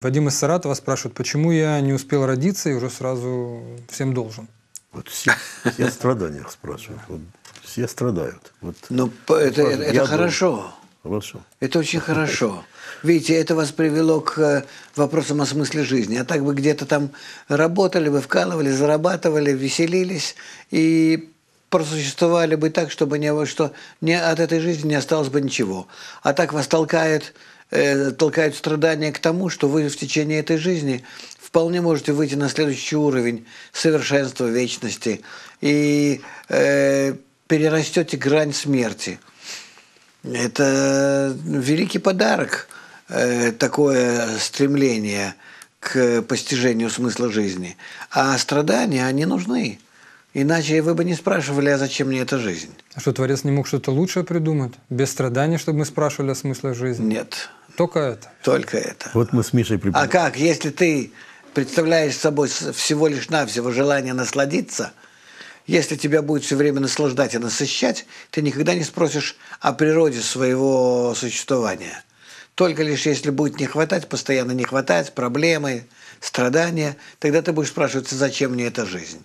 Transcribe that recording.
Вадим из Саратова спрашивает, почему я не успел родиться и уже сразу всем должен? Вот все, все страданиях спрашивают. Вот все страдают. Вот Но ну, это, это, это хорошо. Хорошо. Это очень хорошо. Видите, это вас привело к э, вопросам о смысле жизни. А так бы где-то там работали, вы вкалывали, зарабатывали, веселились и просуществовали бы так, чтобы не, что не, от этой жизни не осталось бы ничего. А так вас э, толкает, э, толкают страдания к тому, что вы в течение этой жизни вполне можете выйти на следующий уровень совершенства вечности и э, перерастете грань смерти. Это великий подарок, э, такое стремление к постижению смысла жизни. А страдания, они нужны. Иначе вы бы не спрашивали, а зачем мне эта жизнь? А что, Творец не мог что-то лучшее придумать? Без страданий, чтобы мы спрашивали о смысле жизни? Нет. Только это? Только это. Вот мы с Мишей припомнили. А как, если ты представляешь собой всего лишь навсего желание насладиться, если тебя будет все время наслаждать и насыщать, ты никогда не спросишь о природе своего существования. Только лишь если будет не хватать, постоянно не хватать, проблемы, страдания, тогда ты будешь спрашиваться, зачем мне эта жизнь.